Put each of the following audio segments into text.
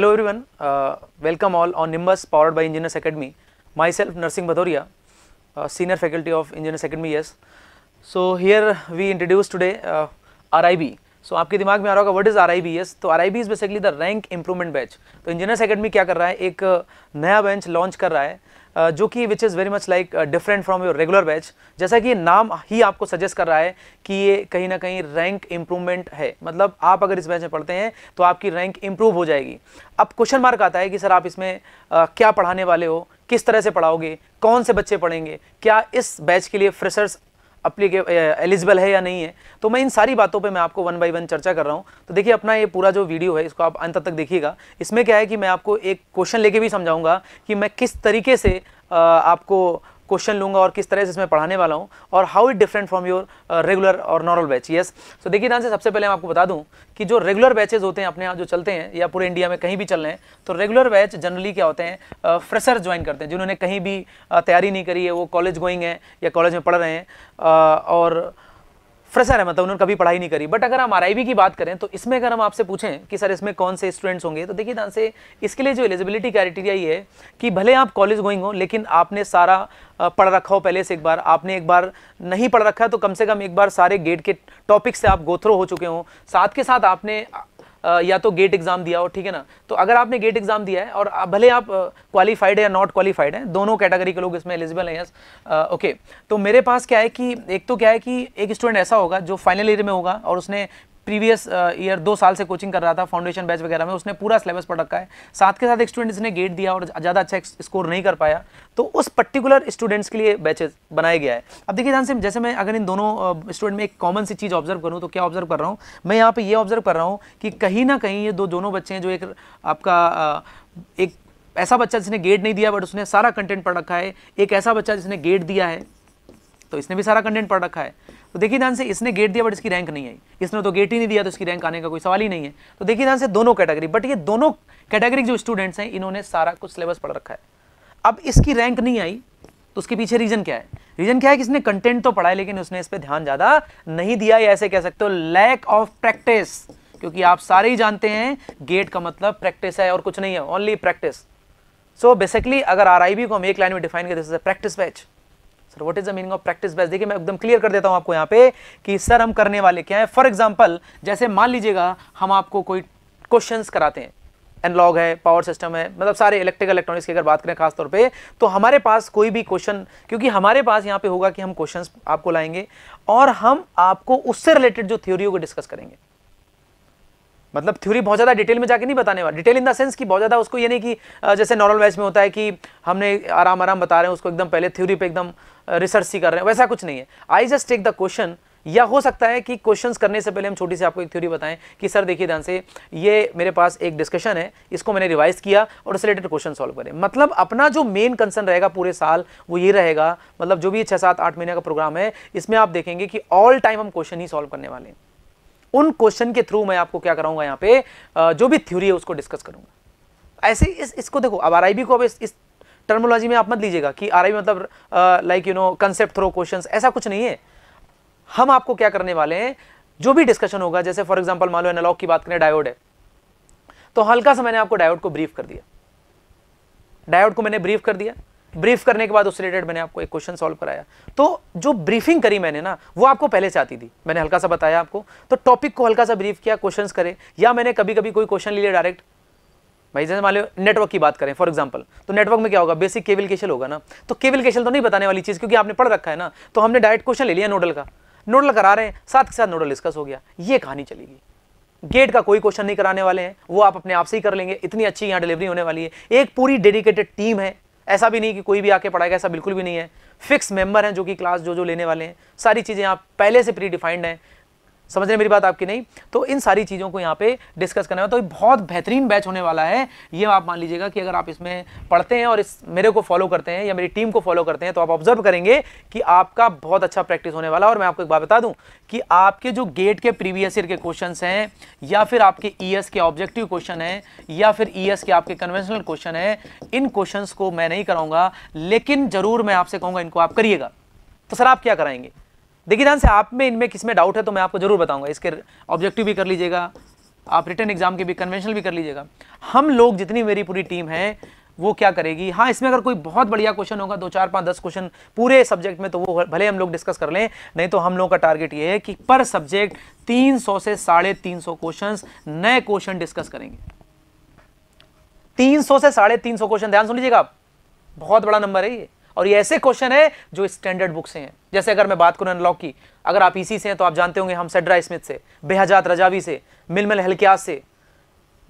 Hello everyone welcome all on Nimbus powered by Engineers Academy myself Narsingh Bhadauria senior faculty of Engineers Academy yes so here we introduce today RIB so आपके दिमाग में आ रहा होगा what is RIB yes तो RIB I is basically the rank improvement batch तो engineers Academy क्या कर रहा है एक uh, नया बैच लॉन्च कर रहा है जो कि which is very much like different from your regular batch जैसा कि नाम ही आपको सजेस्ट कर रहा है कि ये कहीं ना कहीं रैंक इंप्रूवमेंट है मतलब आप अगर इस बैच में पढ़ते हैं तो आपकी रैंक इंप्रूव हो जाएगी अब क्वेश्चन मार्क आता है कि सर आप इसमें आ, क्या पढ़ाने वाले हो किस तरह से पढ़ाओगे कौन से बच्चे पढ़ेंगे क्या इस बैच के लिए फ्रेशर्स अप्लीके एलिजिबल eh, है या नहीं है तो मैं इन सारी बातों पे मैं आपको वन बाई वन चर्चा कर रहा हूँ तो देखिए अपना ये पूरा जो वीडियो है इसको आप अंत तक देखिएगा इसमें क्या है कि मैं आपको एक क्वेश्चन लेके भी समझाऊंगा कि मैं किस तरीके से आपको क्वेश्चन लूंगा और किस तरह से इसमें पढ़ाने वाला हूँ और how it different from your regular और नॉर्मल बैच यस तो देखिए ध्यान से सबसे पहले मैं आपको बता दूँ कि जो रेगुलर बैचेज होते हैं अपने यहाँ जो चलते हैं या पूरे इंडिया में कहीं भी चल रहे हैं तो रेगुलर बैच जनरली क्या होते हैं फ्रेशर uh, ज्वाइन करते हैं जिन्होंने कहीं भी uh, तैयारी नहीं करी है वो कॉलेज गोइंग है या कॉलेज में पढ़ रहे हैं uh, और फ्रेशर है मतलब उन्होंने कभी पढ़ाई नहीं करी बट अगर हम आर की बात करें तो इसमें अगर हम आपसे पूछें कि सर इसमें कौन से स्टूडेंट्स होंगे तो देखिए ध्यान से इसके लिए जो एलिजिबिलिटी क्राइटेरिया ये है कि भले आप कॉलेज गोइंग हो लेकिन आपने सारा पढ़ रखा हो पहले से एक बार आपने एक बार नहीं पढ़ रखा है तो कम से कम एक बार सारे गेट के टॉपिक से आप गोथ्रो हो चुके हों साथ के साथ आपने या तो गेट एग्जाम दिया हो ठीक है ना तो अगर आपने गेट एग्जाम दिया है और भले आप क्वालिफाइड है या नॉट क्वालिफाइड है दोनों कैटेगरी के लोग इसमें एलिजिबल हैं यस ओके तो मेरे पास क्या है कि एक तो क्या है कि एक स्टूडेंट ऐसा होगा जो फाइनल ईयर में होगा और उसने प्रीवियस ईयर uh, दो साल से कोचिंग कर रहा था फाउंडेशन बैच वगैरह में उसने पूरा सिलेबस पढ़ रखा है साथ के साथ एक स्टूडेंट जिसने गेट दिया और ज़्यादा अच्छा स्कोर नहीं कर पाया तो उस पर्टिकुलर स्टूडेंट्स के लिए बैचेस बनाया गया है अब देखिए ध्यान से जैसे मैं अगर इन दोनों स्टूडेंट uh, में एक कॉमन सी चीज़ ऑब्जर्व करूँ तो क्या ऑब्जर्व कर रहा हूँ मैं यहाँ पर ये ऑब्जर्व कर रहा हूँ कि कहीं ना कहीं ये दो दोनों बच्चे हैं जो एक आपका uh, एक ऐसा बच्चा जिसने गेट नहीं दिया बट उसने सारा कंटेंट पढ़ रखा है एक ऐसा बच्चा जिसने गेट दिया है तो इसने भी सारा कंटेंट पढ़ रखा है तो देखिए ध्यान से इसने गेट दिया बट इसकी रैंक नहीं आई इसने तो गेट ही नहीं दिया तो इसकी रैंक आने का कोई सवाल ही नहीं है तो देखिए ध्यान से दोनों कैटेगरी बट ये दोनों कैटेगरी जो स्टूडेंट्स हैं इन्होंने सारा कुछ सिलेबस पढ़ रखा है अब इसकी रैंक नहीं आई तो उसके पीछे रीजन क्या है रीजन क्या है कि इसने कंटेंट तो पढ़ा है लेकिन उसने इस पर ध्यान ज़्यादा नहीं दिया या ऐसे कह सकते हो लैक ऑफ प्रैक्टिस क्योंकि आप सारे ही जानते हैं गेट का मतलब प्रैक्टिस है और कुछ नहीं है ओनली प्रैक्टिस सो बेसिकली अगर आर को हम एक लाइन में डिफाइन करते practice batch sir what is the meaning of practice batch देखिए मैं एकदम क्लियर कर देता हूँ आपको यहाँ पे कि सर हम करने वाले क्या है फॉर एग्जाम्पल जैसे मान लीजिएगा हम आपको कोई क्वेश्चंस कराते हैं एनलॉग है पावर सिस्टम है मतलब सारे इलेक्ट्रिकल इलेक्ट्रॉनिक्स की अगर बात करें खासतौर पे तो हमारे पास कोई भी क्वेश्चन क्योंकि हमारे पास यहाँ पे होगा कि हम क्वेश्चंस आपको लाएंगे और हम आपको उससे रिलेटेड जो थ्योरी होगी डिस्कस करेंगे मतलब थ्योरी बहुत ज़्यादा डिटेल में जाके नहीं बताने वाला डिटेल इन द सेंस कि बहुत ज़्यादा उसको ये नहीं कि जैसे नॉर्मल वैच में होता है कि हमने आराम आराम बता रहे हैं उसको एकदम पहले थ्योरी पे एकदम रिसर्च ही कर रहे हैं वैसा कुछ नहीं है I just take the question या हो सकता है कि क्वेश्चंस करने से पहले हम छोटी सी आपको एक थ्योरी बताएं कि सर देखिए ध्यान से ये मेरे पास एक डिस्कशन है इसको मैंने रिवाइज किया और उससे रिलेटेड क्वेश्चन सॉल्व करें मतलब अपना जो मेन कंसर्न रहेगा पूरे साल वो ये रहेगा मतलब जो भी छः सात आठ महीने का प्रोग्राम है इसमें आप देखेंगे कि ऑल टाइम हम क्वेश्चन ही सॉल्व करने वाले हैं उन क्वेश्चन के थ्रू मैं आपको क्या कराऊंगा यहाँ पे जो भी थ्योरी है उसको डिस्कस करूंगा ऐसे इस इसको देखो अब आर को अब इस, इस टर्मोलॉजी में आप मत लीजिएगा कि आर मतलब like you know concept through question ऐसा कुछ नहीं है हम आपको क्या करने वाले हैं जो भी डिस्कशन होगा जैसे फॉर एग्जाम्पल मान लो एनालॉग की बात करें डायोड है तो हल्का सा मैंने आपको डायोड को ब्रीफ कर दिया डायोड को मैंने ब्रीफ कर दिया ब्रीफ करने के बाद उस रिलेटेड मैंने आपको एक क्वेश्चन सॉल्व कराया तो जो ब्रीफिंग करी मैंने ना वो आपको पहले से आती थी मैंने हल्का सा बताया आपको तो टॉपिक को हल्का सा ब्रीफ किया क्वेश्चन करे या मैंने कभी कभी कोई क्वेश्चन लिया डायरेक्ट भाई जैसे मान लो नेटवर्क की बात करें फॉर एग्जांपल तो नेटवर्क में क्या होगा बेसिक केबल केशल होगा ना तो केबल केशल तो नहीं बताने वाली चीज़ क्योंकि आपने पढ़ रखा है ना तो हमने डायरेक्ट क्वेश्चन ले लिया नोडल का नोडल करा रहे हैं साथ के साथ नोडल डिस्कस हो गया ये कहानी चलेगी गेट का कोई क्वेश्चन नहीं कराने वाले हैं वो आप अपने आप से ही कर लेंगे इतनी अच्छी यहाँ डिलीवरी होने वाली है एक पूरी डेडिकेटेड टीम है ऐसा भी नहीं कि कोई भी आके पढ़ाएगा ऐसा बिल्कुल भी नहीं है फिक्स मेंबर हैं जो कि क्लास जो जो लेने वाले हैं सारी चीज़ें आप पहले से प्री डिफाइंड हैं समझ रहे मेरी बात आपकी नहीं तो इन सारी चीज़ों को यहाँ पे डिस्कस करना है तो बहुत बेहतरीन बैच होने वाला है ये आप मान लीजिएगा कि अगर आप इसमें पढ़ते हैं और इस मेरे को फॉलो करते हैं या मेरी टीम को फॉलो करते हैं तो आप ऑब्जर्व करेंगे कि आपका बहुत अच्छा प्रैक्टिस होने वाला है और मैं आपको एक बात बता दूँ कि आपके जो गेट के प्रीवियस ईयर के क्वेश्चन हैं या फिर आपके ई के ऑब्जेक्टिव क्वेश्चन हैं या फिर ई के आपके कन्वेंशनल क्वेश्चन हैं इन क्वेश्चन को मैं नहीं कराऊंगा लेकिन ज़रूर मैं आपसे कहूँगा इनको आप करिएगा तो सर आप क्या कराएंगे देखिए ध्यान से आप में इनमें किस में डाउट है तो मैं आपको जरूर बताऊंगा इसके ऑब्जेक्टिव भी कर लीजिएगा आप रिटर्न एग्जाम के भी कन्वेंशनल भी कर लीजिएगा हम लोग जितनी मेरी पूरी टीम है वो क्या करेगी हाँ इसमें अगर कोई बहुत बढ़िया क्वेश्चन होगा दो चार पाँच दस क्वेश्चन पूरे सब्जेक्ट में तो वो भले हम लोग डिस्कस कर लें नहीं तो हम लोगों का टारगेट ये है कि पर सब्जेक्ट 300 से साढ़े तीन क्वेश्चन नए क्वेश्चन डिस्कस करेंगे 300 से साढ़े तीन क्वेश्चन ध्यान सुन लीजिएगा आप बहुत बड़ा नंबर है ये और ये ऐसे क्वेश्चन है जो स्टैंडर्ड बुक से हैं जैसे अगर मैं बात करूं अनलॉक की अगर आप इसी e से हैं तो आप जानते होंगे हम सेड्रा स्मिथ से बेहजात रजावी से मिलमिल हल्कियाज से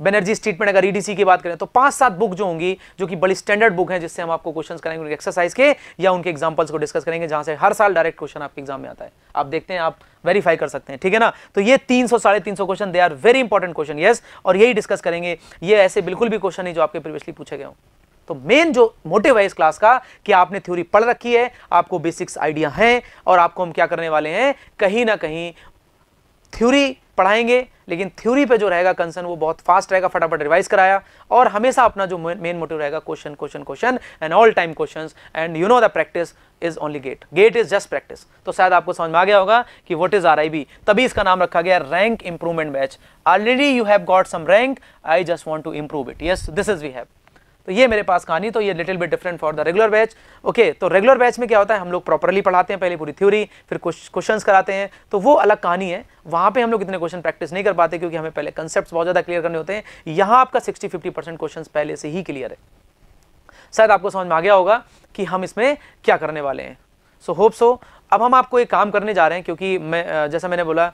बेनर्जी स्टेटमेंट अगर ईडीसी e की बात करें तो पांच सात बुक जो होंगी जो कि बड़ी स्टैंडर्ड बुक है जिससे हम आपको क्वेश्चन करेंगे उनके एक्सरसाइज के या उनके एग्जाम्पल्स को डिस्कस करेंगे जहां से हर साल डायरेक्ट क्वेश्चन आपके एग्जाम में आता है आप देखते हैं आप वेरीफाई कर सकते हैं ठीक है ना तो ये तीन सौ साढ़े तीन सौ question they are very important question yes और यही डिस्कस करेंगे ये ऐसे बिल्कुल भी क्वेश्चन है जो आपके प्रीवियसली पूछे गए हूँ तो मेन जो मोटिव है इस क्लास का कि आपने थ्योरी पढ़ रखी है आपको बेसिक्स आइडिया हैं और आपको हम क्या करने वाले हैं कहीं ना कहीं थ्योरी पढ़ाएंगे लेकिन थ्योरी पे जो रहेगा कंसर्न वो बहुत फास्ट रहेगा फटाफट रिवाइज कराया और हमेशा अपना जो मेन मोटिव रहेगा question question question and all time question and you know the practice is only GATE GATE is just practice तो शायद आपको समझ में आ गया होगा कि वट इज आर तभी इसका नाम रखा गया rank improvement batch already you have got some rank I just want to improve it yes this is we have तो ये मेरे पास कहानी तो ये little bit different for the regular batch okay तो रेगुलर बैच में क्या होता है हम लोग प्रॉपरली पढ़ाते हैं पहले पूरी थ्योरी फिर कुछ क्वेश्चन कराते हैं तो वो अलग कहानी है वहां पे हम लोग इतने क्वेश्चन प्रैक्टिस नहीं कर पाते क्योंकि हमें पहले कंसेप्ट बहुत ज़्यादा क्लियर करने होते हैं यहां आपका सिक्सटी फिफ्टी परसेंट पहले से ही क्लियर है शायद आपको समझ में आ गया होगा कि हम इसमें क्या करने वाले हैं सो होप सो अब हम आपको एक काम करने जा रहे हैं क्योंकि मैं जैसा मैंने बोला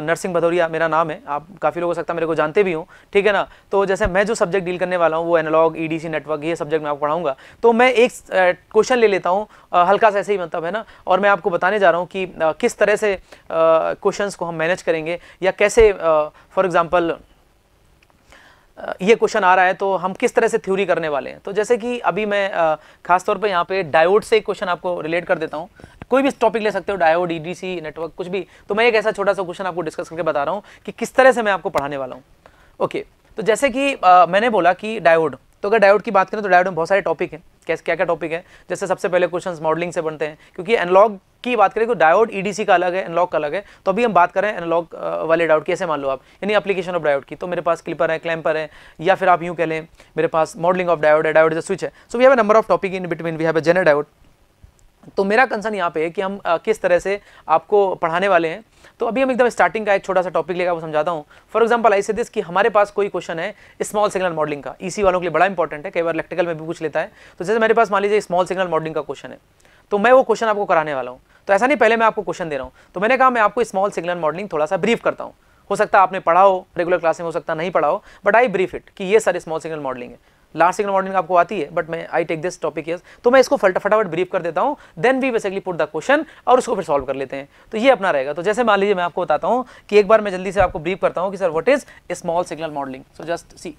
नरसिंह भदौरिया मेरा नाम है आप काफ़ी लोग हो सकता है मेरे को जानते भी हो ठीक है ना तो जैसे मैं जो सब्जेक्ट डील करने वाला हूँ वो एनालॉग ईडीसी नेटवर्क ये सब्जेक्ट मैं आपको पढ़ाऊंगा तो मैं एक क्वेश्चन ले लेता हूँ हल्का सा ऐसे ही मतलब है ना और मैं आपको बताने जा रहा हूँ कि किस तरह से क्वेश्चन को हम मैनेज करेंगे या कैसे फॉर एग्ज़ाम्पल ये क्वेश्चन आ रहा है तो हम किस तरह से थ्योरी करने वाले हैं तो जैसे कि अभी मैं खासतौर पर यहाँ पे डायोड से एक क्वेश्चन आपको रिलेट कर देता हूँ कोई भी टॉपिक ले सकते हो डायो ईडीसी नेटवर्क कुछ भी तो मैं एक ऐसा छोटा सा क्वेश्चन आपको डिस्कस करके बता रहा हूँ कि किस तरह से मैं आपको पढ़ाने वाला हूँ ओके तो जैसे कि आ, मैंने बोला कि डायोड तो अगर डायोड की बात करें तो डायोड में बहुत सारे टॉपिक हैं कैसे क्या क्या टॉपिक है जैसे सबसे पहले क्वेश्चन मॉडलिंग से बनते हैं क्योंकि एनलॉग की बात करें तो डायोड ईडीसी e का अलग है एनलॉग का अलग है तो अभी हम बात करें एनलॉग वाले डायोड की ऐसे मान लो आप यानी अप्लीकेशन ऑफ डायोड की तो मेरे पास क्लिपर है क्लैम्पर है या फिर आप यूँ कह लें मेरे पास मॉडलिंग ऑफ डायोड है डायोड इज स्विच है so we have number of topic in between we have a zener diode तो मेरा कंसर्न यहाँ पे है कि हम आ, किस तरह से आपको पढ़ाने वाले हैं तो अभी हम एकदम स्टार्टिंग का एक छोटा सा टॉपिक लेकर वो समझाता हूँ for example I say this कि हमारे पास कोई क्वेश्चन है स्मॉल सिग्नल मॉडलिंग का ईसी e वालों के लिए बड़ा इंपॉर्टेंट है कई बार इलेक्ट्रिकल में भी पूछ लेता है तो जैसे मेरे पास मान लीजिए स्मॉल सिग्नल मॉडलिंग का क्वेश्चन है तो मैं वो क्वेश्चन आपको कराने वाला हूँ तो ऐसा नहीं पहले मैं आपको क्वेश्चन दे रहा हूँ तो मैंने कहा मैं आपको स्मॉल सिग्नल मॉडलिंग थोड़ा सा ब्रीफ करता हूँ हो सकता है आपने पढ़ा हो रेगुलर क्लास में हो सकता नहीं पढ़ा हो बट आई ब्रीफ इट कि ये सर स्मॉल सिग्नल मॉडलिंग है लास्ट सिग्नल मॉडलिंग आपको आती है बट मैं I take this topic yes तो मैं इसको फटाफट ब्रीफ कर देता हूँ then we basically put the question और उसको फिर सॉल्व कर लेते हैं तो ये अपना रहेगा तो जैसे मान लीजिए मैं आपको बताता हूँ कि एक बार मैं जल्दी से आपको ब्रीफ करता हूँ कि sir what is small signal modelling so just see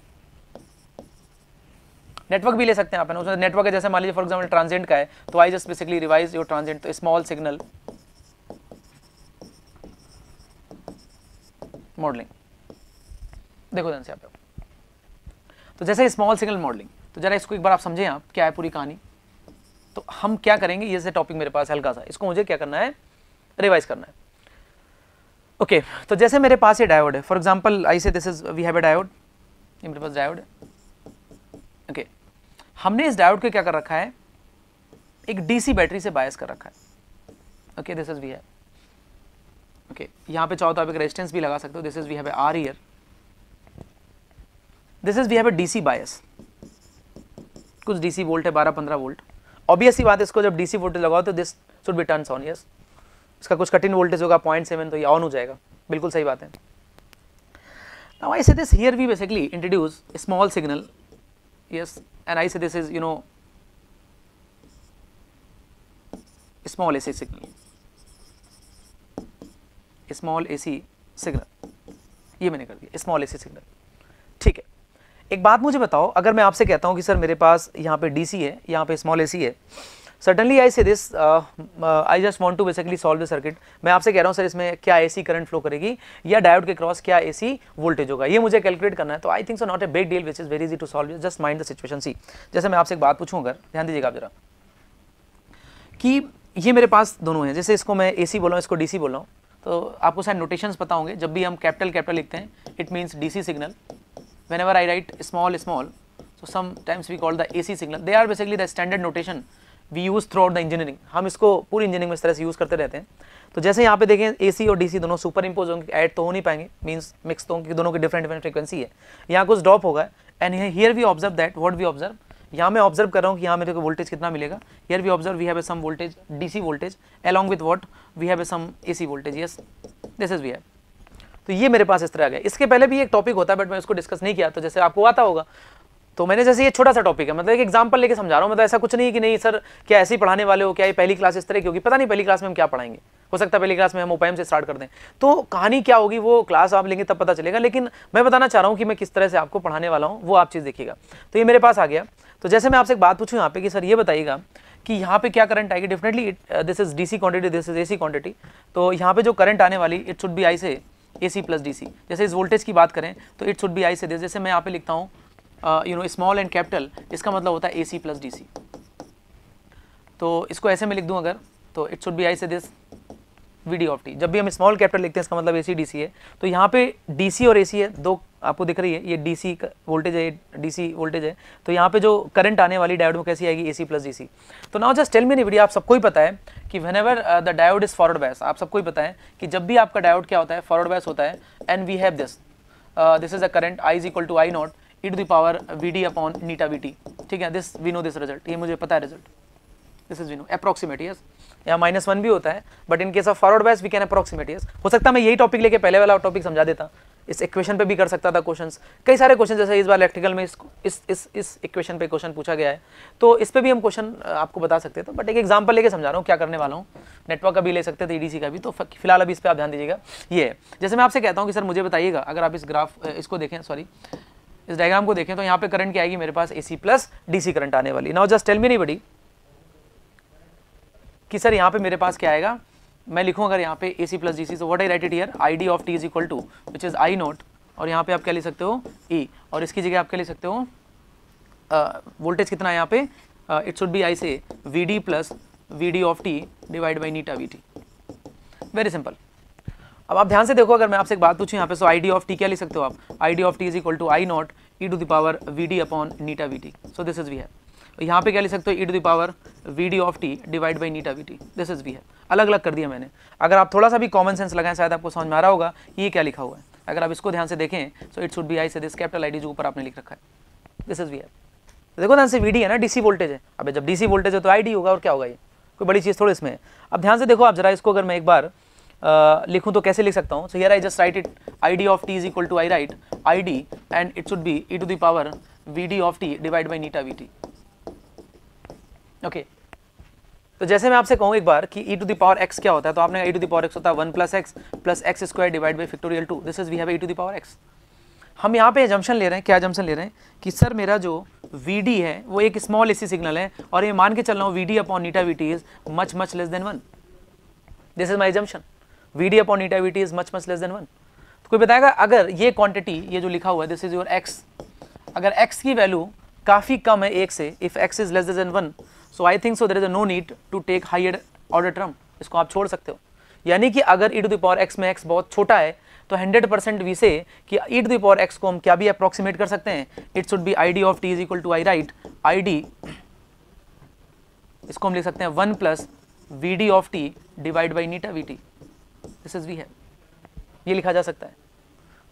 network भी ले सकते हैं आप उसमें नेटवर्क तो है जैसे मान लीजिए फॉर एग्जाम्पल ट्रांजेंट का है तो I just basically revise your transient तो स्मॉल सिग्नल मॉडलिंग देखो ध्यान से आप तो जैसे स्मॉल सिग्नल मॉडलिंग तो ज़रा इसको एक बार आप समझें आप क्या है पूरी कहानी तो हम क्या करेंगे ये से टॉपिक मेरे पास हल्का सा इसको मुझे क्या करना है रिवाइज करना है ओके okay, तो जैसे मेरे पास ये डायोड है for example I say this is we have a diode ये मेरे पास डायोड है ओके okay, हमने इस डायोड को क्या कर रखा है एक डीसी बैटरी से बायस कर रखा है okay this is we have okay यहाँ पे चाहो तो आप एक रेजिस्टेंस भी लगा सकते हो this is we have a R here this is we have a DC bias कुछ डीसी वोल्ट है बारह पंद्रह वोल्ट ऑब्वियसली बात इसको जब डीसी वोल्टेज लगाओ तो this should be turns on yes इसका कुछ कठिन वोल्टेज होगा पॉइंट सेवन तो ये ऑन हो जाएगा बिल्कुल सही बात है now I say this here we basically introduce small signal yes and I say this is you know small A C signal small A C signal ये मैंने कर दिया ए सी सिग्नल ठीक है एक बात मुझे बताओ अगर मैं आपसे कहता हूँ कि सर मेरे पास यहाँ पे डीसी है यहाँ पे स्मॉल एसी है suddenly I say this I just want to basically solve the circuit मैं आपसे कह रहा हूँ सर इसमें क्या एसी करंट फ्लो करेगी या डायोड के क्रॉस क्या एसी वोल्टेज होगा ये मुझे कैलकुलेट करना है तो I think so not a big deal which is very easy to solve just mind the situation see जैसे मैं आपसे एक बात पूछूँ अगर ध्यान दीजिएगा आप जरा कि ये मेरे पास दोनों हैं जैसे इसको मैं ए सी बोला हूँ इसको डी सी बोला हूँ तो आपको शायद नोटेशन पता होंगे जब भी हम कैपिटल कैपिटल लिखते हैं it means D C signal whenever I write small small so sometimes we call the AC signal they are basically the standard notation we use throughout the engineering हम इसको पूरी engineering में इस तरह से use करते रहते हैं तो जैसे यहाँ पे देखें ए सी और डी सी दोनों सुपर इम्पोज होंगे ऐड तो हो नहीं पाएंगे मीन्स मिक्स तो होंगे दोनों की डिफरेंट डिफरेंट फ्रिक्वेंसी है यहाँ कुछ ड्रॉप होगा and here we observe that what we observe यहाँ मैं ऑब्जर्व कर रहा हूँ कि यहाँ मेरे को वोल्टेज कितना मिलेगा here we observe we have a some voltage D C voltage along with what we have a some A C voltage yes this is we have तो ये मेरे पास इस तरह आ गया इसके पहले भी एक टॉपिक होता है बट मैं उसको डिस्कस नहीं किया तो जैसे आपको आता होगा तो मैंने जैसे ये छोटा सा टॉपिक है मतलब एक एग्जाम्पल लेके समझा रहा हूँ मतलब ऐसा कुछ नहीं कि नहीं सर क्या ऐसे ही पढ़ाने वाले हो क्या ये पहली क्लास इस तरह की होगी पता नहीं पहली क्लास में हम क्या पढ़ाएंगे हो सकता है पहली क्लास में हम ओपैम से स्टार्ट कर दें तो कहानी क्या होगी वो क्लास आप लेंगे तब पता चलेगा लेकिन मैं बताना चाह रहा हूँ कि मैं किस तरह से आपको पढ़ाने वाला हूँ वो आप चीज़ देखिएगा तो ये मेरे पास आ गया तो जैसे मैं आपसे एक बात पूछूँ यहाँ पे कि सर ये बताइएगा कि यहाँ पे क्या करंट आएगी definitely this is DC quantity this is AC quantity तो यहाँ पे जो करंट आने वाली इट शुड बी आई से ए सी प्लस डी सी जैसे इस वोल्टेज की बात करें तो it should be I say this जैसे मैं यहाँ पे लिखता हूँ you know small and capital इसका मतलब होता है ए सी प्लस डी सी तो इसको ऐसे में लिख दूँ अगर तो it should be I say this VD of T जब भी हम स्मॉल कैपिटल लिखते हैं इसका मतलब ए सी डी सी है तो यहाँ पे डी सी और ए सी है दो आपको दिख रही है ये डी सी वोल्टेज है डी सी वोल्टेज है तो यहाँ पे जो करंट आने वाली डायोड में कैसी आएगी ए सी प्लस डी सी तो now just tell me video आप सबको ही पता है कि whenever the diode is forward bias आप सबको ही पता है कि जब भी आपका डायोड क्या होता है फॉरवर्ड बैस होता है and we have this this is a current I is equal to I not it the power V D upon eta V T ठीक है this we know this result ये मुझे पता है result this is we know approximate yes या minus one भी होता है but in case of forward bias we can approximate yes हो सकता है मैं यही टॉपिक लेके पहले वाला टॉपिक समझा देता इस इक्वेशन पे भी कर सकता था क्वेश्चंस कई सारे क्वेश्चन जैसे इस बार इलेक्ट्रिकल में इसको इस इस इस इक्वेशन पे क्वेश्चन पूछा गया है तो इस पे भी हम क्वेश्चन आपको बता सकते थे बट एक एग्जांपल लेके समझा रहा हूँ क्या करने वाला हूँ नेटवर्क का भी ले सकते थे ईडीसी e का भी तो फिलहाल अभी इस पर आप ध्यान दीजिएगा ये है जैसे मैं आपसे कहता हूँ कि सर मुझे बताइएगा अगर आप इस ग्राफ इसको देखें सॉरी इस डायग्राम को देखें तो यहाँ पे करंट क्या आएगी मेरे पास A C plus D C current आने वाली नाउ जस्ट टेल मी नहीं बड़ी कि सर यहाँ पे मेरे पास क्या आएगा मैं लिखूँ अगर यहाँ पे A C plus G C so what I write it here I D of T is equal to which is I not और यहाँ पे आप क्या लिख सकते हो ई e, और इसकी जगह आप क्या लिख सकते हो वोल्टेज uh, कितना है यहाँ पे it should be I say V D plus V D of T divide by eta V T very simple अब आप ध्यान से देखो अगर मैं आपसे एक बात पूछूँ यहाँ पे so I D of T क्या लिख सकते हो आप I D of T is equal to I not e to the power V D upon eta V T so this is we है यहाँ पे क्या लिख सकते हो e to the power V D of T divide by eta V T this is we है अलग अलग कर दिया मैंने अगर आप थोड़ा सा भी कॉमन सेंस लगाएं शायद आपको समझ में आ रहा होगा ये क्या लिखा हुआ है अगर आप इसको ध्यान से देखें so it should be I say this capital I D जो ऊपर आपने लिख रखा है दिस इज वी है देखो ध्यान से वी डी है ना डीसी वोल्टेज है अब जब डीसी वोल्टेज है तो आई डी होगा और क्या होगा ये कोई बड़ी चीज़ थोड़ी इसमें है अब ध्यान से देखो आप जरा इसको अगर मैं एक बार लिखूँ तो कैसे लिख सकता हूँ so here I just write it I D of T is equal to I write I D and it should be e to the power V D of T divide by eta V T okay तो जैसे मैं आपसे कहूँ एक बार कि e to the power x क्या होता है तो आपने e to the power x होता है one plus x plus x square divide by factorial two this is we have e to the power x हम यहाँ पे जम्पन ले रहे हैं क्या जम्पन ले रहे हैं कि सर मेरा जो वी डी है वो एक स्मॉल ए सी सिग्नल है और ये मान के चल रहा हूँ V D upon eta V T is much much less than one this is my जम्पन V D upon eta V T is much much less than one तो कोई बताएगा अगर ये क्वांटिटी ये जो लिखा हुआ है दिस इज योर एक्स अगर एक्स की वैल्यू काफ़ी कम है एक से if x is less than one so I think so there is no need to take higher order term इसको आप छोड़ सकते हो यानी कि अगर ई टू पावर एक्स में एक्स बहुत छोटा है तो 100 परसेंट वी से कि ई टू पावर एक्स को हम क्या भी अप्रोक्सीमेट कर सकते हैं it should be I D of T is equal to I write I D इसको हम लिख सकते हैं one plus V D of T divide by eta V T this is we है ये लिखा जा सकता है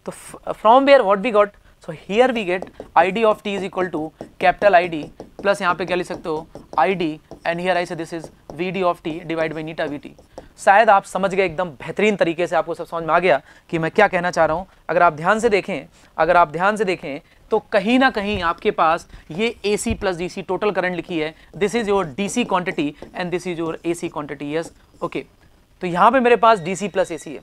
तो from where what we got so here we get I D of T is equal to capital I D plus यहाँ पे क्या लिख सकते हो आई D and here I say this is V D of T divide by eta V T शायद आप समझ गए एकदम बेहतरीन तरीके से आपको सब समझ में आ गया कि मैं क्या कहना चाह रहा हूँ अगर आप ध्यान से देखें अगर आप ध्यान से देखें तो कहीं ना कहीं आपके पास ये A C plus D C total current लिखी है this is your D C quantity and this is your A C quantity yes okay तो यहाँ पे मेरे पास डी सी प्लस ए सी है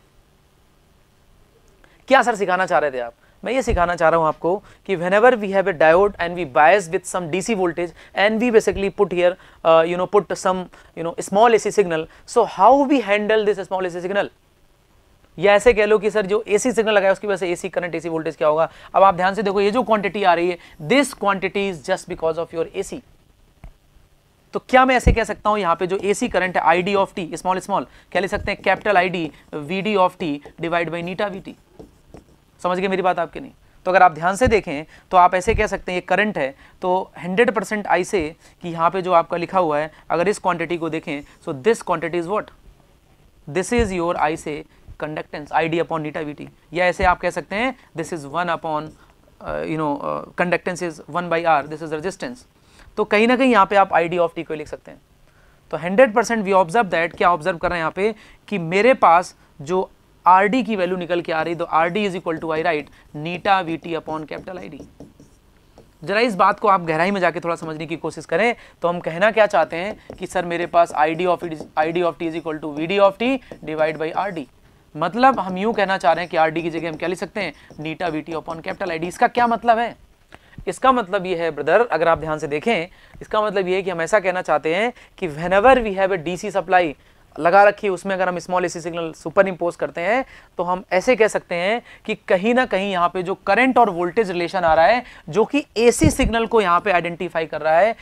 क्या सर सिखाना चाह रहे थे आप मैं ये सिखाना चाह रहा हूँ आपको कि whenever we have a diode and we bias with some D C voltage and we basically put here you know put some you know small A C signal so how we handle this small A C signal या ऐसे कह लो कि sir जो AC signal लगाया उसकी वजह से AC current AC voltage क्या होगा अब आप ध्यान से देखो ये जो क्वांटिटी आ रही है this quantity is just because of your AC तो क्या मैं ऐसे कह सकता हूं यहां पे जो एसी करंट है I D of T small small कह ले सकते हैं capital I D V D of T divide by eta V T समझ गए मेरी बात आपके नहीं तो अगर आप ध्यान से देखें तो आप ऐसे कह सकते हैं ये करंट है तो 100 परसेंट आई से कि यहाँ पे जो आपका लिखा हुआ है अगर इस क्वांटिटी को देखें so this quantity is what this is your I say conductance I D upon eta V या ऐसे आप कह सकते हैं this is one upon you know conductance is one by R this is resistance तो कहीं ना कहीं यहाँ पे आप आई डी ऑफ टी को लिख सकते हैं तो 100 परसेंट वी ऑब्जर्व दैट क्या ऑब्जर्व कर रहे हैं यहाँ पे कि मेरे पास जो आर डी की वैल्यू निकल के आ रही तो R D is equal to I right eta V T upon capital I D जरा इस बात को आप गहराई में जाके थोड़ा समझने की कोशिश करें तो हम कहना क्या चाहते हैं कि सर मेरे पास I D of I D of T is equal to V D of T divide by R D मतलब हम यूं कहना चाह रहे हैं कि आर डी की जगह हम क्या लिख सकते हैं eta V T upon capital I D इसका क्या मतलब है इसका मतलब ये है ब्रदर अगर आप ध्यान से देखें इसका मतलब ये है कि हम ऐसा कहना चाहते हैं कि whenever we have a D C supply लगा रखी है उसमें अगर हम small AC signal superimpose करते हैं तो हम ऐसे कह सकते हैं कि कहीं ना कहीं यहाँ पे जो करंट और वोल्टेज रिलेशन आ रहा है जो कि एसी सिग्नल को यहाँ पे आइडेंटिफाई कर रहा है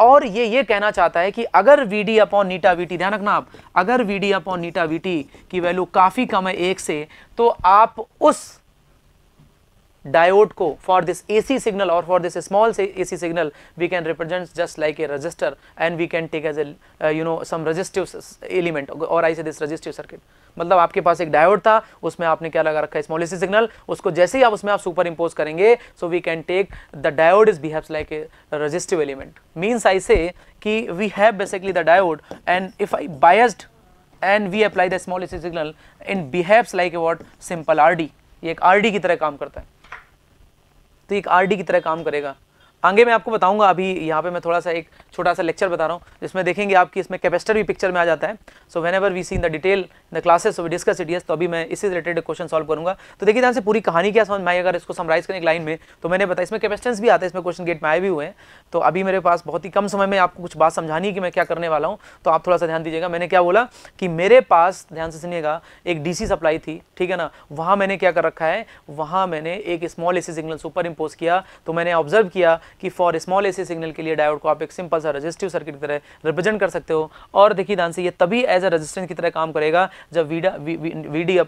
और ये ये कहना चाहता है कि अगर V D upon eta V T ध्यान रखना आप अगर V D upon eta V T की वैल्यू काफ़ी कम है एक से तो आप उस डायोड को for this AC signal or for this small AC signal we can represent just like a resistor and we can take as a uh, you know some resistive element और I say this resistive circuit मतलब आपके पास एक diode था उसमें आपने क्या लगा रखा है स्मॉल एसी सिग्नल उसको जैसे ही आप उसमें आप सुपर इम्पोज करेंगे so we can take the diode is behaves like a resistive element means I say कि we have basically the diode and if I biased and we apply the small AC signal in behaves like a what simple R ये एक are की तरह काम करता है तो एक आर की तरह काम करेगा आगे मैं आपको बताऊंगा अभी यहाँ पे मैं थोड़ा सा एक छोटा सा लेक्चर बता रहा हूँ जिसमें देखेंगे आपकी इसमें कैपेसिटर भी पिक्चर में आ जाता है so whenever we see in the detail the classes we discuss it yes तो अभी मैं इससे रिलेटेड क्वेश्चन सॉल्व करूँगा तो देखिए ध्यान से पूरी कहानी क्या समझ में आई अगर इसको समराइज करने एक लाइन में तो मैंने बताया इसमें कैपेसिटेंस भी आता है इसमें क्वेश्चन गेट में आए भी हुए हैं तो अभी मेरे पास बहुत ही कम समय में आपको कुछ बात समझानी कि मैं क्या करने वाला हूँ तो आप थोड़ा सा ध्यान दीजिएगा मैंने क्या बोला कि मेरे पास ध्यान से सुनिएगा एक डी सप्लाई थी ठीक है ना वहाँ मैंने क्या कर रखा है वहाँ मैंने एक small a signal superimpose किया तो मैंने ऑब्जर्व किया कि फॉर स्मॉल एसी सिग्नल के लिए डायोड को आप एक सिंपल सा रजिस्टिव सर्किट की तरह रिप्रेजेंट कर सकते हो और देखिए ध्यान से ये तभी एज अ रजिस्टेंस की तरह काम करेगा जब वीडा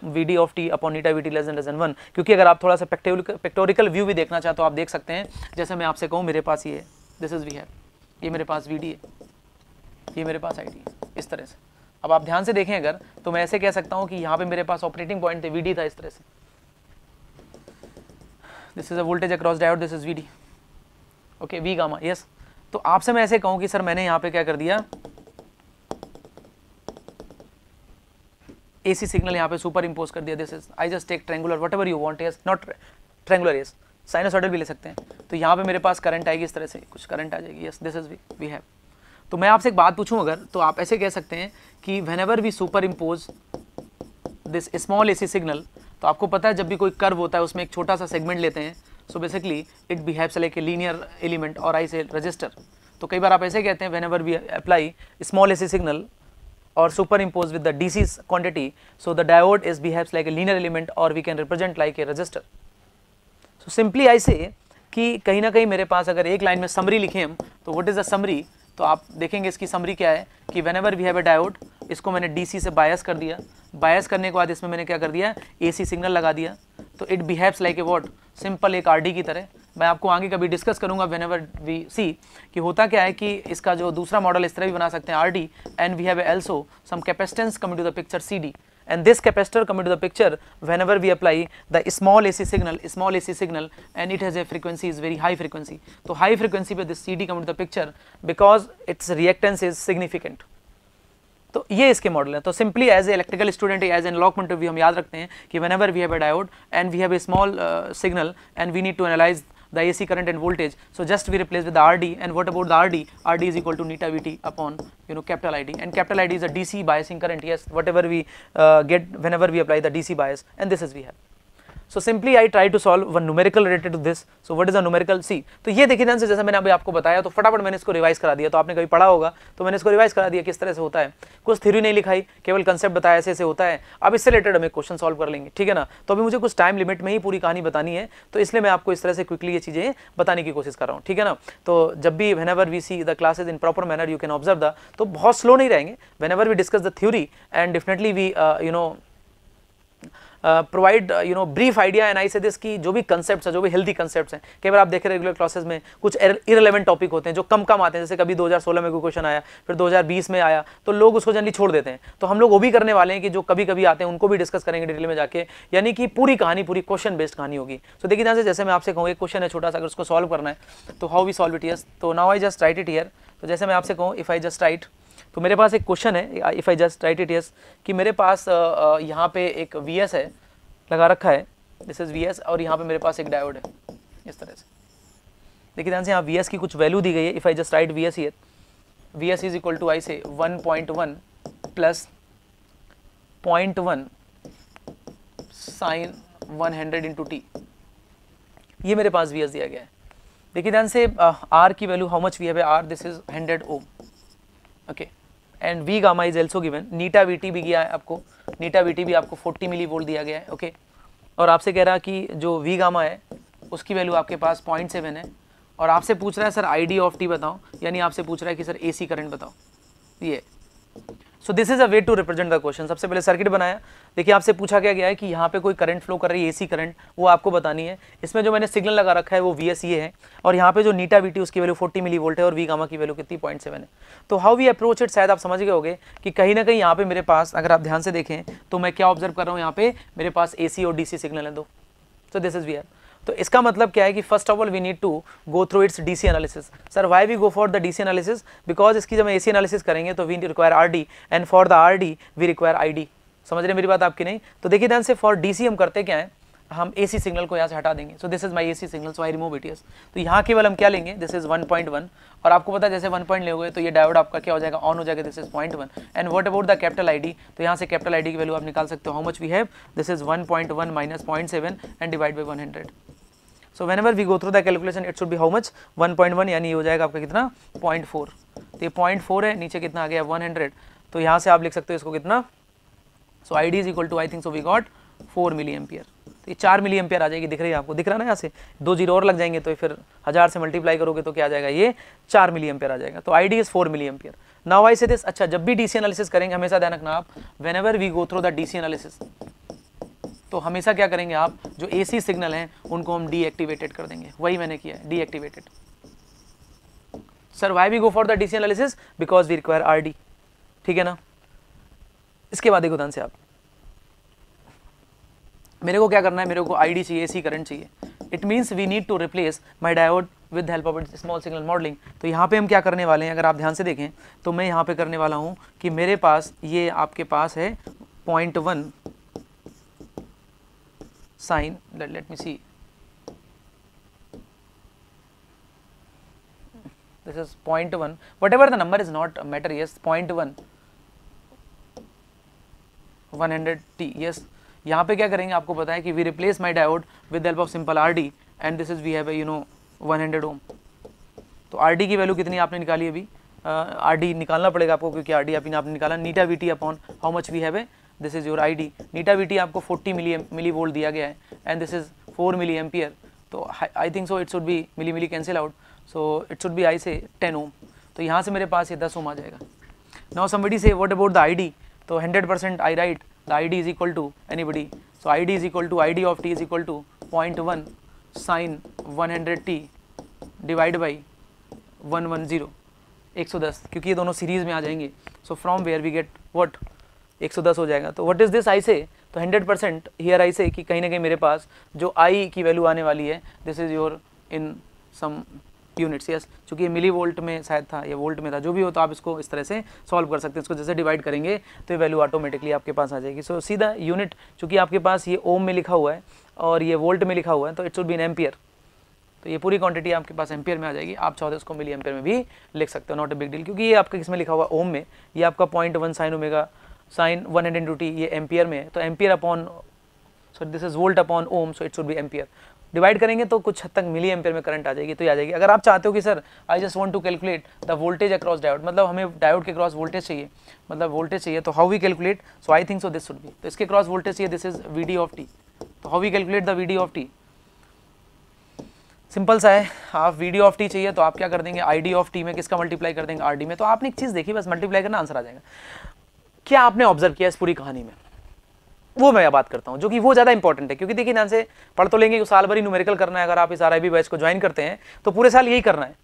V D of T upon eta V T less less one क्योंकि अगर आप थोड़ा सा पेक्टोरिकल व्यू भी देखना चाहते हो आप देख सकते हैं जैसे मैं आपसे कहूँ मेरे पास ये दिस इज़ वी है ये मेरे पास वी है ये मेरे पास आई है इस तरह से अब आप ध्यान से देखें अगर तो मैं ऐसे कह सकता हूँ कि यहाँ पे मेरे पास ऑपरेटिंग पॉइंट वी डी था इस तरह से this is a voltage across diode this is V okay V gamma yes तो आपसे मैं ऐसे कहूं कि सर मैंने यहां पे क्या कर दिया एसी सिग्नल यहाँ पे सुपर इंपोज कर दिया this is I just take triangular whatever you want yes not triangular yes order भी ले सकते हैं तो यहां पे मेरे पास करंट आएगी इस तरह से कुछ करंट आ जाएगी yes this is V we have तो मैं आपसे एक बात पूछूं अगर तो आप ऐसे कह सकते हैं कि whenever we superimpose this small a signal तो आपको पता है जब भी कोई कर्व होता है उसमें एक छोटा सा सेगमेंट लेते हैं सो बेसिकली इट बिहेव से लेके लीनियर एलिमेंट और आई से रजिस्टर तो कई बार आप ऐसे कहते हैं whenever we apply small A C signal और superimpose with the D C quantity so the diode is behaves like a linear element और we can represent like a resistor so simply I say कि कहीं ना कहीं मेरे पास अगर एक line में समरी लिखे हम तो वट इज़ अ समरी तो आप देखेंगे इसकी समरी क्या है कि whenever we have a diode इसको मैंने डी सी से बायस कर दिया बायस करने के बाद इसमें मैंने क्या कर दिया ए सी सिग्नल लगा दिया तो it behaves like a what simple एक आरडी की तरह मैं आपको आगे कभी डिस्कस करूंगा वेन एवर वी सी कि होता क्या है कि इसका जो दूसरा मॉडल इस तरह भी बना सकते हैं R D and we have also some capacitance coming to the picture C D and this capacitor coming to the picture whenever we apply the small A C signal small A C signal and it has a frequency is very high frequency तो high frequency पे this C D coming to the picture because its reactance is significant तो ये इसके model हैं तो simply as a electrical student as an लॉक मंटर हम याद रखते हैं कि whenever we have a diode and we have a small signal and we need to analyze the A C current and voltage so just we replace with R D and what about the R D R D is equal to eta V T upon you know capital I D and capital I D is a D C biasing current yes whatever we get whenever we apply the D C bias and this is we have so simply I try to solve one numerical related to this so what is a numerical see तो ये देखिए ध्यान से जैसे मैंने अभी आपको बताया तो फटाफट मैंने इसको रिवाइज करा दिया तो आपने कभी पढ़ा होगा तो मैंने इसको रिवाइज करा दिया किस तरह से होता है कुछ थ्योरी नहीं लिखाई केवल कंसेप्ट बताया ऐसे ऐसे होता है अब इससे रिलेटेड हमें क्वेश्चन सॉल्व कर लेंगे ठीक है ना तो अभी मुझे कुछ टाइम लिमिट में ही पूरी कहानी बतानी है तो इसलिए मैं आपको इस तरह से क्विकली ये चीज़ें बताने की कोशिश कर रहा हूँ ठीक है ना तो जब भी whenever we see the classes in proper manner you can observe the तो बहुत स्लो नहीं रहेंगे whenever we discuss the theory and definitely we you know provide you know brief idea an I say this की जो भी concept है जो भी हेल्थी कंसेप्ट हैं कई बार आप देख रहे रेगुलर क्लासेज में कुछ इरेलीवेंट टॉपिक होते हैं जो कम कम आते हैं जैसे कभी 2016 में कोई क्वेश्चन आया फिर 2020 में आया तो लोग उसको जनरली छोड़ देते हैं तो हम लोग वो भी करने वाले हैं कि जो कभी कभी आते हैं उनको भी डिस्कस करेंगे डिटेल में जाके यानी कि पूरी कहानी पूरी क्वेश्चन बेस्ड कहानी होगी सो देखिए जहाँ से जैसे मैं आपसे कहूँ एक क्वेश्चन है छोटा सा अगर उसको सॉल्व करना है तो how we solve it yes तो now I just write it here तो जैसे मैं आपसे कहूँ इफ़ आई जस्ट राइट तो मेरे पास एक क्वेश्चन है if I just write it yes कि मेरे पास यहाँ पे एक वी है लगा रखा है दिस इज़ वी और यहाँ पे मेरे पास एक डायोड है इस तरह से देखिए ध्यान से यहाँ वी की कुछ वैल्यू दी गई है if I just write V S here V S is equal to I say one point one plus point one sine one hundred into T ये मेरे पास वी एस दिया गया है देखिए ध्यान से आर की value how much we have R this is hundred ohm okay and V gamma is also given eta V भी गया है आपको नीटा वी भी आपको 40 मिली वोल्ट दिया गया है ओके okay? और आपसे कह रहा कि जो वी गामा है उसकी वैल्यू आपके पास पॉइंट सेवन है और आपसे पूछ रहा है sir I D of T बताओ यानी आपसे पूछ रहा है कि सर ए सी करंट बताओ ये so this is a way to represent the question सबसे पहले सर्किट बनाया देखिए आपसे पूछा क्या गया है कि यहाँ पे कोई करंट फ्लो कर रही है एसी करंट वो आपको बतानी है इसमें जो मैंने सिग्नल लगा रखा है वो वी एस ये है और यहाँ पे जो नीटा वी टी उसकी वैल्यू फोर्टी मिली वोल्ट है और वी गामा की वैल्यू कितनी पॉइंट सेवन है तो हाउ वी अप्रोच इट शायद आप समझ गए होगे कि कहीं ना कहीं यहाँ पे मेरे पास अगर आप ध्यान से देखें तो मैं क्या ऑब्जर्व कर रहा हूँ यहाँ पे मेरे पास ए और डी सिग्नल है दो so this is V R तो इसका मतलब क्या है कि first of all we need to go through its DC analysis sir why we go for the DC analysis because इसकी जब हम एसी एनालिसिस करेंगे तो we require RD and for the RD we require ID समझ रहे मेरी बात आपकी नहीं तो देखिए ध्यान से फॉर डीसी हम करते क्या है हम एसी सिग्नल को यहाँ से हटा देंगे so this is my A signal so I remove it तो यहाँ केवल हम क्या लेंगे दिस इज वन और आपको पता है जैसे वन पॉइंट हुए तो ये डायवर्ड आपका क्या हो जाएगा ऑन हो जाएगा this is point one and what about the capital ID तो यहाँ से कैपिटल आईडी की वैल्यू आप निकाल सकते हो how much we have this is one point one minus point seven and divide by one hundred so whenever we go through the calculation it should भी how much 1.1 यानी हो जाएगा आपका कितना 0.4 तो ये फोर है नीचे कितना आ गया 100 तो यहाँ से आप लिख सकते हो इसको कितना so I D is equal to I think so we got four milli ampere तो ये चार मिली एम्पियर आ जाएगी दिख रही है आपको दिख रहा है ना यहाँ से दो जीरो और लग जाएंगे तो फिर हज़ार से मल्टीप्लाई करोगे तो क्या आ जाएगा ये चार मिली एम्पियर आ जाएगा तो I D is four milli ampere now I say this अच्छा जब भी डी एनालिसिस करेंगे हमेशा ध्यान रखना आप whenever we go through the D analysis तो हमेशा क्या करेंगे आप जो ए सी सिग्नल हैं उनको हम डीएक्टिवेटेड कर देंगे वही मैंने किया है deactivated sir why we go for the DC C analysis because we require R D ठीक है ना इसके बाद देखो ध्यान से आप मेरे को क्या करना है मेरे को आई डी चाहिए सी करंट चाहिए it means we need to replace my diode with help of small signal modelling तो यहाँ पे हम क्या करने वाले हैं अगर आप ध्यान से देखें तो मैं यहाँ पे करने वाला हूँ कि मेरे पास ये आपके पास है point one sin let, let me see this is 0.1 whatever the number is not matter yes 0.1 t yes यहाँ पे क्या करेंगे आपको पता है कि we replace my diode with help of simple R D and this is we have you know 100 ohm तो R D की वैल्यू कितनी आपने निकाली अभी आर uh, डी निकालना पड़ेगा आपको क्योंकि आर डी आपने निकाला eta V T upon how much we have this is your I D eta V T आपको फोर्टी मिली मिली वोल्ट दिया गया है and this is four milli ampere तो I think so it should be milli milli cancel out so it should be I say ten ओम तो यहाँ से मेरे पास ये दस ओम आ जाएगा now somebody say what about the I D तो hundred percent I write the I D is equal to anybody so I D is equal to I D of T is equal to point one sine one hundred T divide by one one zero एक सौ दस क्योंकि ये दोनों series में आ जाएंगे so from where we get what 110 हो जाएगा तो व्हाट इज़ दिस आई से तो 100 परसेंट हियर आई से कि कहीं ना कहीं मेरे पास जो आई की वैल्यू आने वाली है this is your in some units yes चूँकि ये मिली वोल्ट में शायद था या वोल्ट में था जो भी हो तो आप इसको इस तरह से सॉल्व कर सकते हैं इसको जैसे डिवाइड करेंगे तो ये वैल्यू ऑटोमेटिकली आपके पास आ जाएगी सो सीधा यूनिट चूँकि आपके पास ये ओम में लिखा हुआ है और ये वोल्ट में लिखा हुआ है तो it's would be in ampere तो ये पूरी क्वांटिटी आपके पास एम्पियर में आ जाएगी आप चाहते उसको मिली एम्पियर में भी लिख सकते हो नॉट ए बिग डील क्योंकि ये आपका किसमें लिखा हुआ ओम में ये आपका point one sine omega sine one hundred into T ये एम्पियर में है तो ampere upon so this is volt upon ohm so it should be ampere divide करेंगे तो कुछ हद तक मिली एम्पियर में करंट आ जाएगी तो ये आ जाएगी अगर आप चाहते हो कि sir I just want to calculate the voltage across diode मतलब हमें डायोड के क्रॉस वोल्टेज चाहिए मतलब वोल्टेज चाहिए तो how we calculate so I think so this should be तो इसके क्रॉस वोल्टेज चाहिए this is V D of T तो how we calculate the V D of T simple सा है आप वी डी ऑफ टी चाहिए तो आप क्या कर देंगे आई डी ऑफ टी में किसका मल्टीप्लाई कर देंगे आर डी में तो आपने एक चीज़ देखी बस मल्टीप्लाई करना आंसर आ जाएगा क्या आपने ऑब्जर्व किया इस पूरी कहानी में वो मैं बात करता हूँ जो कि वो ज़्यादा इंपॉर्टेंट है क्योंकि देखिए ध्यान से पढ़ तो लेंगे साल भर ही न्यूमेरिकल करना है अगर आप इस आर आई बैच को ज्वाइन करते हैं तो पूरे साल यही करना है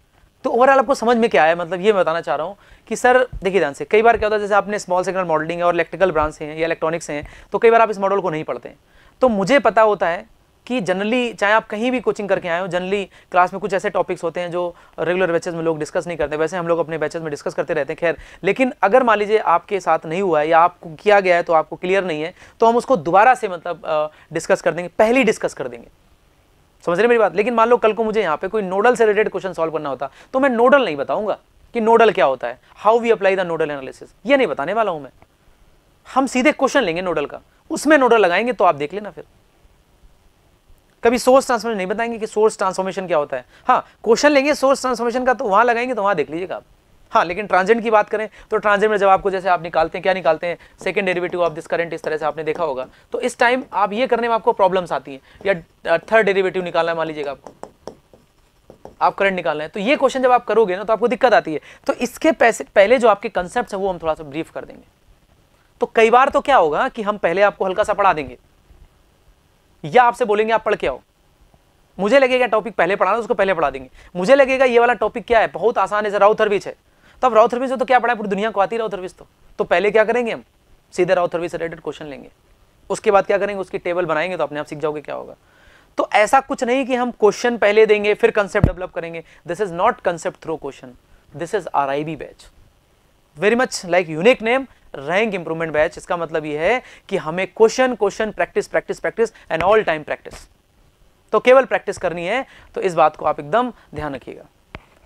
तो ओवरऑल आपको समझ में क्या है मतलब ये मैं बताना चाह रहा हूँ कि सर देखिए ध्यान से कई बार क्या होता है जैसे आपने स्मॉल सिग्नल मॉडलिंग है और इलेक्ट्रिकल ब्रांच हैं या इलेक्ट्रॉनिक्स हैं तो कई बार आप इस मॉडल को नहीं पढ़ते तो मुझे पता होता है कि जनरली चाहे आप कहीं भी कोचिंग करके आए हो जनरली क्लास में कुछ ऐसे टॉपिक्स होते हैं जो रेगुलर बैचेस में लोग डिस्कस नहीं करते वैसे हम लोग अपने बैचेस में डिस्कस करते रहते हैं खैर लेकिन अगर मान लीजिए आपके साथ नहीं हुआ है या आपको किया गया है तो आपको क्लियर नहीं है तो हम उसको दोबारा से मतलब डिस्कस कर देंगे पहली डिस्कस कर देंगे समझ रहे मेरी बात लेकिन मान लो कल को मुझे यहाँ पे कोई नोडल से रिलेटेड क्वेश्चन सॉल्व करना होता तो मैं नोडल नहीं बताऊंगा कि नोडल क्या होता है how we apply the nodal analysis ये नहीं बताने वाला हूँ मैं हम सीधे क्वेश्चन लेंगे नोडल का उसमें नोडल लगाएंगे तो आप देख लेना फिर कभी सोर्स ट्रांसफॉर्मेशन नहीं बताएंगे कि सोर्स ट्रांसफॉर्मेशन क्या होता है हाँ क्वेश्चन लेंगे सोर्स ट्रांसफॉर्मेशन का तो वहाँ लगाएंगे तो वहाँ देख लीजिएगा आप हाँ लेकिन ट्रांजेंट की बात करें तो ट्रांजेंट में जब आपको जैसे आप निकालते हैं क्या निकालते हैं second derivative of this current इस तरह से आपने देखा होगा तो इस टाइम आप ये करने में आपको प्रॉब्लम्स आती हैं या थर्ड डेरिवेटिव निकालना है मान लीजिएगा आपको आप करंट निकालना है तो ये क्वेश्चन जब आप करोगे ना तो आपको दिक्कत आती है तो इसके पैसे पहले जो आपके कंसेप्ट है वो हम थोड़ा सा ब्रीफ कर देंगे तो कई बार तो क्या होगा कि हम पहले आपको हल्का सा पढ़ा देंगे या आपसे बोलेंगे आप पढ़ के आओ मुझे लगेगा टॉपिक पहले पढ़ाना उसको पहले पढ़ा देंगे मुझे लगेगा ये वाला टॉपिक क्या है बहुत आसान है राउथ हर्विच है तो अब राउथ हर्विच तो क्या पढ़ा पूरी दुनिया को आती है राउथ तो तो पहले क्या करेंगे हम सीधे राउथ हर्विच से रिलेटेड क्वेश्चन लेंगे उसके बाद क्या करेंगे उसकी टेबल बनाएंगे तो अपने आप सीख जाओगे क्या होगा तो ऐसा कुछ नहीं कि हम क्वेश्चन पहले देंगे फिर कंसेप्ट डेवलप करेंगे this is not concept through question this is our batch very much like unique name rank improvement batch इसका मतलब यह है कि हमें question question practice practice practice and all time practice तो केवल प्रैक्टिस करनी है तो इस बात को आप एकदम ध्यान रखिएगा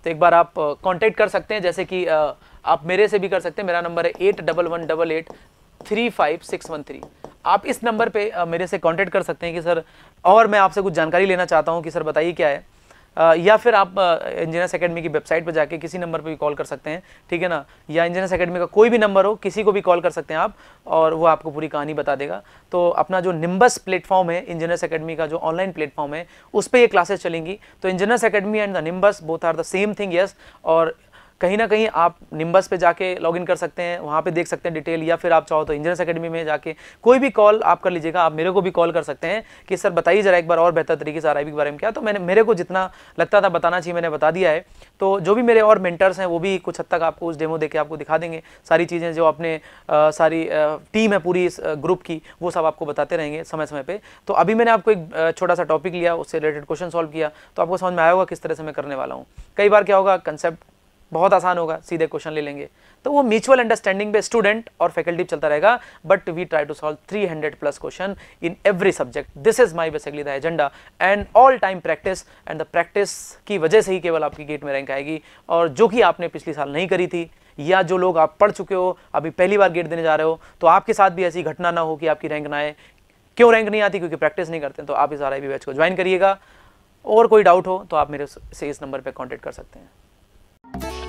तो एक बार आप कॉन्टेक्ट uh, कर सकते हैं जैसे कि uh, आप मेरे से भी कर सकते हैं मेरा नंबर है eight double one double eight three five six one three आप इस नंबर पे uh, मेरे से कांटेक्ट कर सकते हैं कि सर और मैं आपसे कुछ जानकारी लेना चाहता हूं कि सर बताइए क्या है या फिर आप इंजीनियर्स अकेडमी की वेबसाइट पर जाके किसी नंबर पर भी कॉल कर सकते हैं ठीक है ना या इंजीनियर्स अकेडमी का कोई भी नंबर हो किसी को भी कॉल कर सकते हैं आप और वो आपको पूरी कहानी बता देगा तो अपना जो निम्बस प्लेटफॉर्म है इंजीनियर्स अकेडमी का जो ऑनलाइन प्लेटफॉर्म है उस पर ये क्लासेस चलेंगी तो engineers academy and the Nimbus both are the same thing yes और कहीं ना कहीं आप निम्बस पे जाके लॉगिन कर सकते हैं वहाँ पे देख सकते हैं डिटेल या फिर आप चाहो तो इंजीनियर्स अकेडमी में जाके कोई भी कॉल आप कर लीजिएगा आप मेरे को भी कॉल कर सकते हैं कि सर बताइए ज़रा एक बार और बेहतर तरीके से आर के बारे में क्या तो मैंने मेरे को जितना लगता था बताना चाहिए मैंने बता दिया है तो जो भी मेरे और मेंटर्स हैं वो भी कुछ हद तक आपको उस डेमो देके आपको दिखा देंगे सारी चीज़ें जो अपने सारी टीम है पूरी इस ग्रुप की वो सब आपको बताते रहेंगे समय समय पर तो अभी मैंने आपको एक छोटा सा टॉपिक लिया उससे रिलेटेड क्वेश्चन सॉल्व किया तो आपको समझ में आया होगा किस तरह से मैं करने वाला हूँ कई बार क्या होगा कंसेप्ट बहुत आसान होगा सीधे क्वेश्चन ले लेंगे तो वो म्यूचुअल अंडरस्टैंडिंग पे स्टूडेंट और फैकल्टी चलता रहेगा but we try to solve 300 plus question in every subject this is my basically the agenda and all time practice and the practice की वजह से ही केवल आपकी गेट में रैंक आएगी और जो कि आपने पिछले साल नहीं करी थी या जो लोग आप पढ़ चुके हो अभी पहली बार गेट देने जा रहे हो तो आपके साथ भी ऐसी घटना ना हो कि आपकी रैंक ना आए क्यों रैंक नहीं आती क्योंकि प्रैक्टिस नहीं करते तो आप इस आर आई बैच को ज्वाइन करिएगा और कोई डाउट हो तो आप मेरे से इस नंबर पर कॉन्टेक्ट कर सकते हैं